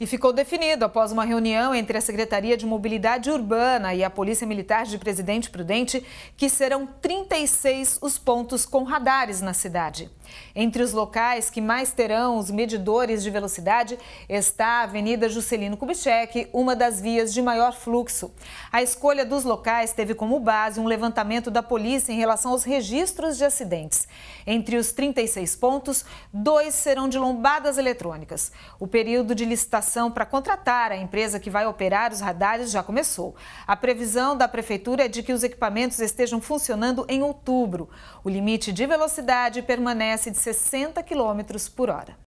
E ficou definido após uma reunião entre a Secretaria de Mobilidade Urbana e a Polícia Militar de Presidente Prudente que serão 36 os pontos com radares na cidade. Entre os locais que mais terão os medidores de velocidade está a Avenida Juscelino Kubitschek, uma das vias de maior fluxo. A escolha dos locais teve como base um levantamento da polícia em relação aos registros de acidentes. Entre os 36 pontos, dois serão de lombadas eletrônicas. O período de licitação licitação para contratar a empresa que vai operar os radares já começou. A previsão da prefeitura é de que os equipamentos estejam funcionando em outubro. O limite de velocidade permanece de 60 km por hora.